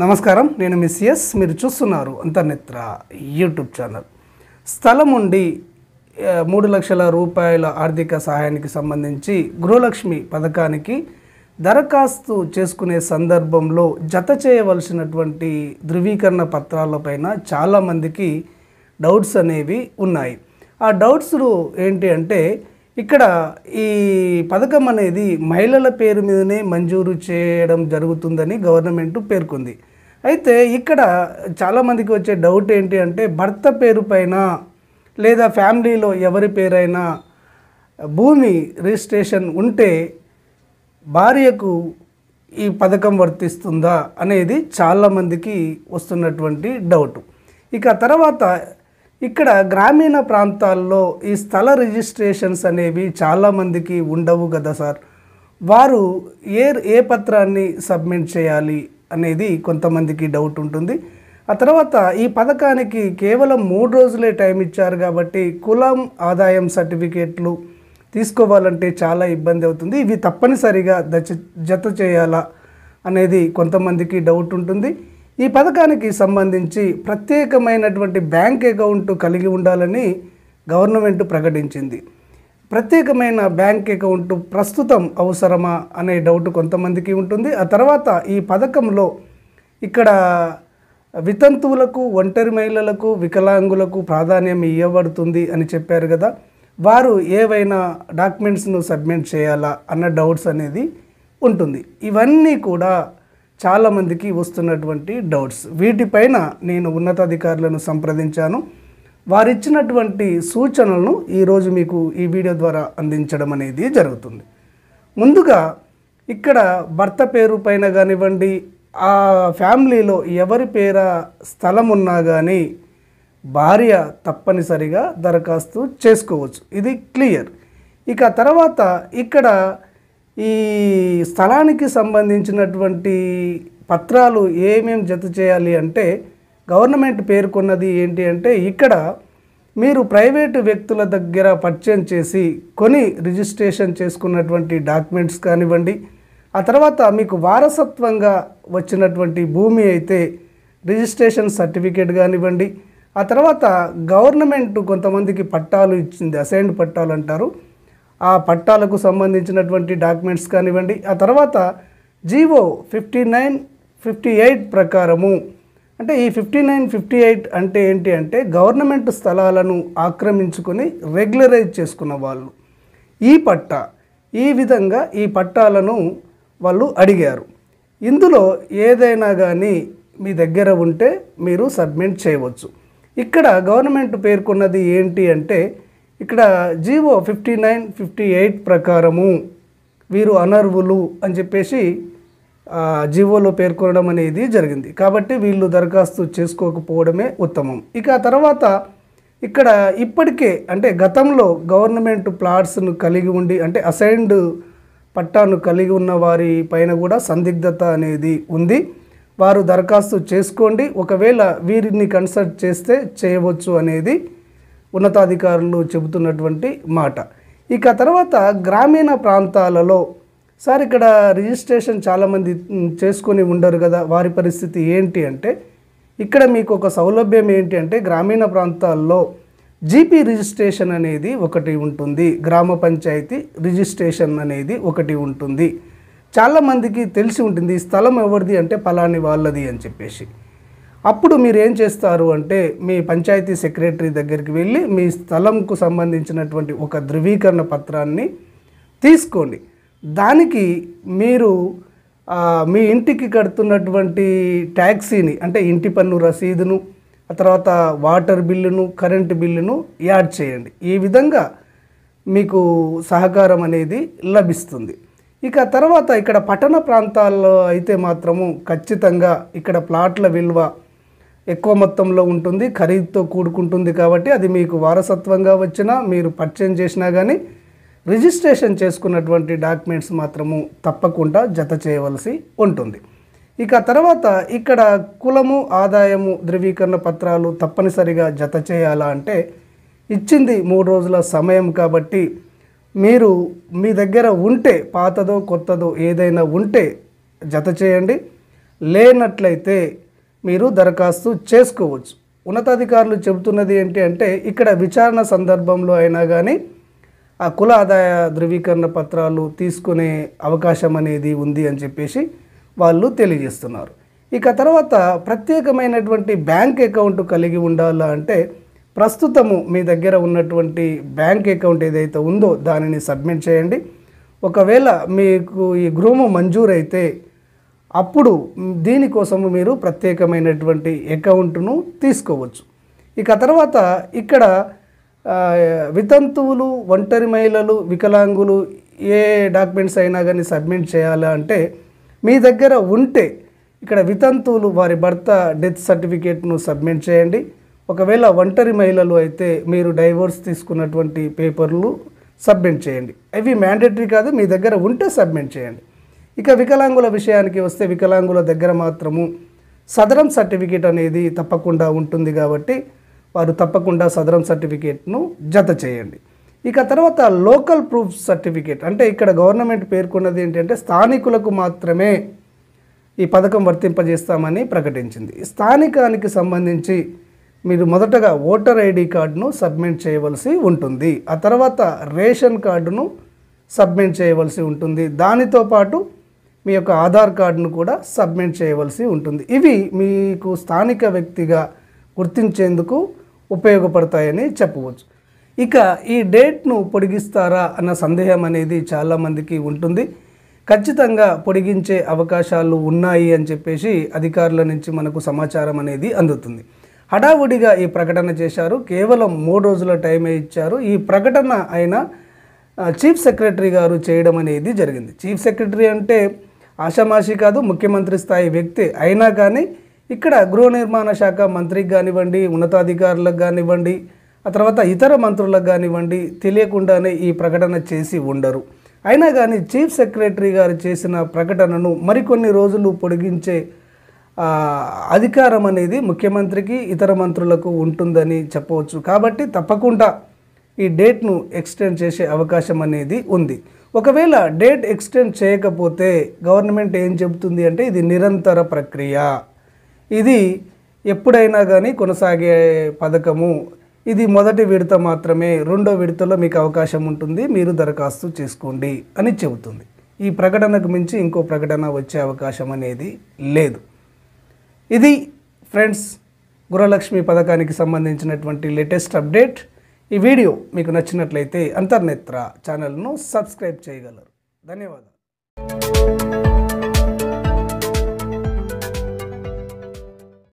నమస్కారం నేను miss yes మీరు చూస్తున్నారు అంతర్నేత్ర యూట్యూబ్ ఛానల్ స్థలం ఉండి మూడు లక్షల రూపాయల ఆర్థిక సహాయానికి సంబంధించి గృహలక్ష్మి పథకానికి దరఖాస్తు చేసుకునే సందర్భంలో జత చేయవలసినటువంటి ధృవీకరణ పత్రాలపైన చాలామందికి డౌట్స్ అనేవి ఉన్నాయి ఆ డౌట్స్లు ఏంటి అంటే ఇక్కడ ఈ పథకం అనేది మహిళల పేరు మీదనే మంజూరు చేయడం జరుగుతుందని గవర్నమెంట్ పేర్కొంది అయితే ఇక్కడ చాలామందికి వచ్చే డౌట్ ఏంటి అంటే భర్త పేరు పైన లేదా ఫ్యామిలీలో ఎవరి పేరైనా భూమి రిజిస్ట్రేషన్ ఉంటే భార్యకు ఈ పథకం వర్తిస్తుందా అనేది చాలామందికి వస్తున్నటువంటి డౌట్ ఇక తర్వాత ఇక్కడ గ్రామీణ ప్రాంతాల్లో ఈ స్థల రిజిస్ట్రేషన్స్ అనేవి చాలామందికి ఉండవు కదా సార్ వారు ఏ ఏ పత్రాన్ని సబ్మిట్ చేయాలి అనేది కొంతమందికి డౌట్ ఉంటుంది ఆ తర్వాత ఈ పథకానికి కేవలం మూడు రోజులే టైం ఇచ్చారు కాబట్టి కులం ఆదాయం సర్టిఫికేట్లు తీసుకోవాలంటే చాలా ఇబ్బంది అవుతుంది ఇవి తప్పనిసరిగా దచ జత చేయాలా అనేది కొంతమందికి డౌట్ ఉంటుంది ఈ పథకానికి సంబంధించి ప్రత్యేకమైనటువంటి బ్యాంక్ అకౌంట్ కలిగి ఉండాలని గవర్నమెంట్ ప్రకటించింది ప్రత్యేకమైన బ్యాంక్ అకౌంట్ ప్రస్తుతం అవసరమా అనే డౌట్ కొంతమందికి ఉంటుంది ఆ తర్వాత ఈ పథకంలో ఇక్కడ వితంతువులకు ఒంటరి మహిళలకు వికలాంగులకు ప్రాధాన్యం ఇవ్వబడుతుంది అని చెప్పారు కదా వారు ఏవైనా డాక్యుమెంట్స్ను సబ్మిట్ చేయాలా అన్న డౌట్స్ అనేది ఉంటుంది ఇవన్నీ కూడా చాలామందికి వస్తున్నటువంటి డౌట్స్ వీటిపైన నేను ఉన్నతాధికారులను సంప్రదించాను వారిచ్చినటువంటి సూచనలను ఈరోజు మీకు ఈ వీడియో ద్వారా అందించడం అనేది జరుగుతుంది ముందుగా ఇక్కడ భర్త పేరు పైన కానివ్వండి ఆ ఫ్యామిలీలో ఎవరి పేర స్థలం ఉన్నా కానీ భార్య తప్పనిసరిగా దరఖాస్తు చేసుకోవచ్చు ఇది క్లియర్ ఇక తర్వాత ఇక్కడ ఈ స్థలానికి సంబంధించినటువంటి పత్రాలు ఏమేమి జత చేయాలి అంటే గవర్నమెంట్ పేర్కొన్నది ఏంటి అంటే ఇక్కడ మీరు ప్రైవేటు వ్యక్తుల దగ్గర పర్చేజ్ చేసి కొని రిజిస్ట్రేషన్ చేసుకున్నటువంటి డాక్యుమెంట్స్ కానివ్వండి ఆ తర్వాత మీకు వారసత్వంగా వచ్చినటువంటి భూమి అయితే రిజిస్ట్రేషన్ సర్టిఫికేట్ కానివ్వండి ఆ తర్వాత గవర్నమెంట్ కొంతమందికి పట్టాలు ఇచ్చింది అసైన్డ్ పట్టాలు అంటారు ఆ పట్టాలకు సంబంధించినటువంటి డాక్యుమెంట్స్ కానివ్వండి ఆ తర్వాత G O fifty nine fifty eight ప్రకారము అంటే ఈ ఫిఫ్టీ నైన్ ఫిఫ్టీ ఎయిట్ అంటే ఏంటి అంటే గవర్నమెంట్ స్థలాలను ఆక్రమించుకొని రెగ్యులరైజ్ చేసుకున్న వాళ్ళు ఈ పట్టా ఈ విధంగా ఈ పట్టాలను వాళ్ళు అడిగారు ఇందులో ఏదైనా కానీ మీ దగ్గర ఉంటే మీరు సబ్మిట్ చేయవచ్చు ఇక్కడ గవర్నమెంట్ పేర్కొన్నది ఏంటి అంటే ఇక్కడ G O fifty nine fifty eight ప్రకారము వీరు అనర్వులు అని చెప్పేసి జీవోలో పేర్కొనడం అనేది జరిగింది కాబట్టి వీళ్ళు దరఖాస్తు చేసుకోకపోవడమే ఉత్తమం ఇక తర్వాత ఇక్కడ ఇప్పటికే అంటే గతంలో గవర్నమెంట్ ప్లాట్స్ను కలిగి ఉండి అంటే అసైన్డ్ పట్టాను కలిగి ఉన్న వారి పైన కూడా సందిగ్ధత అనేది ఉంది వారు దరఖాస్తు చేసుకోండి ఒకవేళ వీరిని కన్సల్ట్ చేస్తే చేయవచ్చు అనేది ఉన్నతాధికారులు చెబుతున్నటువంటి మాట ఇక తర్వాత గ్రామీణ ప్రాంతాలలో సార్ ఇక్కడ రిజిస్ట్రేషన్ చాలామంది చేసుకొని ఉండరు కదా వారి పరిస్థితి ఏంటి అంటే ఇక్కడ మీకు ఒక సౌలభ్యం ఏంటి అంటే గ్రామీణ ప్రాంతాల్లో జీపీ రిజిస్ట్రేషన్ అనేది ఒకటి ఉంటుంది గ్రామ పంచాయతీ రిజిస్ట్రేషన్ అనేది ఒకటి ఉంటుంది చాలామందికి తెలిసి ఉంటుంది స్థలం ఎవరిది అంటే పలాని వాళ్ళది అని చెప్పేసి అప్పుడు మీరు ఏం చేస్తారు అంటే మీ పంచాయతీ సెక్రటరీ దగ్గరికి వెళ్ళి మీ స్థలంకు సంబంధించినటువంటి ఒక ధృవీకరణ పత్రాన్ని తీసుకోండి దానికి మీరు మీ ఇంటికి కడుతున్నటువంటి ట్యాక్సీని అంటే ఇంటి పన్ను రసీదును ఆ తర్వాత వాటర్ బిల్లును కరెంటు బిల్లును యాడ్ చేయండి ఈ విధంగా మీకు సహకారం అనేది లభిస్తుంది ఇక తర్వాత ఇక్కడ పట్టణ ప్రాంతాల్లో అయితే మాత్రము ఖచ్చితంగా ఇక్కడ ప్లాట్ల విలువ ఎక్కువ మొత్తంలో ఉంటుంది ఖరీదుతో కూడుకుంటుంది కాబట్టి అది మీకు వారసత్వంగా వచ్చినా మీరు పర్చేజ్ చేసినా కానీ రిజిస్ట్రేషన్ చేసుకున్నటువంటి డాక్యుమెంట్స్ మాత్రము తప్పకుండా జత చేయవలసి ఉంటుంది ఇక తర్వాత ఇక్కడ కులము ఆదాయము ధృవీకరణ పత్రాలు తప్పనిసరిగా జత చేయాలా అంటే ఇచ్చింది మూడు రోజుల సమయం కాబట్టి మీరు మీ దగ్గర ఉంటే పాతదో కొత్తదో ఏదైనా ఉంటే జత చేయండి లేనట్లయితే మీరు దరఖాస్తు చేసుకోవచ్చు ఉన్నతాధికారులు చెబుతున్నది ఏంటి అంటే ఇక్కడ విచారణ సందర్భంలో అయినా కానీ ఆ కుల ఆదాయ ధృవీకరణ పత్రాలు తీసుకునే అవకాశం అనేది ఉంది అని చెప్పేసి వాళ్ళు తెలియజేస్తున్నారు ఇక తర్వాత ప్రత్యేకమైనటువంటి బ్యాంక్ అకౌంట్ కలిగి ఉండాలా అంటే ప్రస్తుతము మీ దగ్గర ఉన్నటువంటి బ్యాంక్ అకౌంట్ ఏదైతే ఉందో దానిని సబ్మిట్ చేయండి ఒకవేళ మీకు ఈ గృహము మంజూరైతే అప్పుడు దీనికోసము మీరు ప్రత్యేకమైనటువంటి అకౌంట్ను తీసుకోవచ్చు ఇక తర్వాత ఇక్కడ వితంతువులు ఒంటరి మహిళలు వికలాంగులు ఏ డాక్యుమెంట్స్ అయినా కానీ సబ్మిట్ చేయాలంటే అంటే మీ దగ్గర ఉంటే ఇక్కడ వితంతువులు వారి భర్త డెత్ సర్టిఫికేట్ను సబ్మిట్ చేయండి ఒకవేళ ఒంటరి మహిళలు అయితే మీరు డైవోర్స్ తీసుకున్నటువంటి పేపర్లు సబ్మిట్ చేయండి అవి మ్యాండేటరీ కాదు మీ దగ్గర ఉంటే సబ్మిట్ చేయండి ఇక వికలాంగుల విషయానికి వస్తే వికలాంగుల దగ్గర మాత్రము సదరం సర్టిఫికేట్ అనేది తప్పకుండా ఉంటుంది కాబట్టి వారు తప్పకుండా సదరం సర్టిఫికేట్ను జత చేయండి ఇక తర్వాత లోకల్ ప్రూఫ్ సర్టిఫికేట్ అంటే ఇక్కడ గవర్నమెంట్ పేర్కొన్నది ఏంటంటే స్థానికులకు మాత్రమే ఈ పథకం వర్తింపజేస్తామని ప్రకటించింది స్థానికానికి సంబంధించి మీరు మొదటగా ఓటర్ ఐడి కార్డును సబ్మిట్ చేయవలసి ఉంటుంది ఆ తర్వాత రేషన్ కార్డును సబ్మిట్ చేయవలసి ఉంటుంది దానితో పాటు మీ యొక్క ఆధార్ కార్డును కూడా సబ్మిట్ చేయవలసి ఉంటుంది ఇవి మీకు స్థానిక వ్యక్తిగా గుర్తించేందుకు ఉపయోగపడతాయని చెప్పవచ్చు ఇక ఈ డేట్ను పొడిగిస్తారా అన్న సందేహం అనేది చాలామందికి ఉంటుంది ఖచ్చితంగా పొడిగించే అవకాశాలు ఉన్నాయి అని చెప్పేసి అధికారుల నుంచి మనకు సమాచారం అనేది అందుతుంది హడావుడిగా ఈ ప్రకటన చేశారు కేవలం మూడు రోజుల టైమే ఇచ్చారు ఈ ప్రకటన అయినా చీఫ్ సెక్రటరీ గారు చేయడం అనేది జరిగింది చీఫ్ సెక్రటరీ అంటే ఆషామాషి కాదు ముఖ్యమంత్రి స్థాయి వ్యక్తి అయినా కానీ ఇక్కడ గృహ నిర్మాణ శాఖ మంత్రికి కానివ్వండి ఉన్నతాధికారులకు కానివ్వండి ఆ తర్వాత ఇతర మంత్రులకు కానివ్వండి తెలియకుండానే ఈ ప్రకటన చేసి ఉండరు అయినా కానీ చీఫ్ సెక్రటరీ గారు చేసిన ప్రకటనను మరికొన్ని రోజులు పొడిగించే అధికారం అనేది ముఖ్యమంత్రికి ఇతర మంత్రులకు ఉంటుందని చెప్పవచ్చు కాబట్టి తప్పకుండా ఈ డేట్ను ఎక్స్టెండ్ చేసే అవకాశం అనేది ఉంది ఒకవేళ డేట్ ఎక్స్టెండ్ చేయకపోతే గవర్నమెంట్ ఏం చెబుతుంది అంటే ఇది నిరంతర ప్రక్రియ ఇది ఎప్పుడైనా కానీ కొనసాగే పథకము ఇది మొదటి విడత మాత్రమే రెండో విడతలో మీకు అవకాశం ఉంటుంది మీరు దరఖాస్తు చేసుకోండి అని చెబుతుంది ఈ ప్రకటనకు మించి ఇంకో ప్రకటన వచ్చే అవకాశం అనేది లేదు ఇది ఫ్రెండ్స్ గురలక్ష్మి పథకానికి సంబంధించినటువంటి లేటెస్ట్ అప్డేట్ ఈ వీడియో మీకు నచ్చినట్లయితే అంతర్నేత్ర ఛానల్ను సబ్స్క్రైబ్ చేయగలరు ధన్యవాదాలు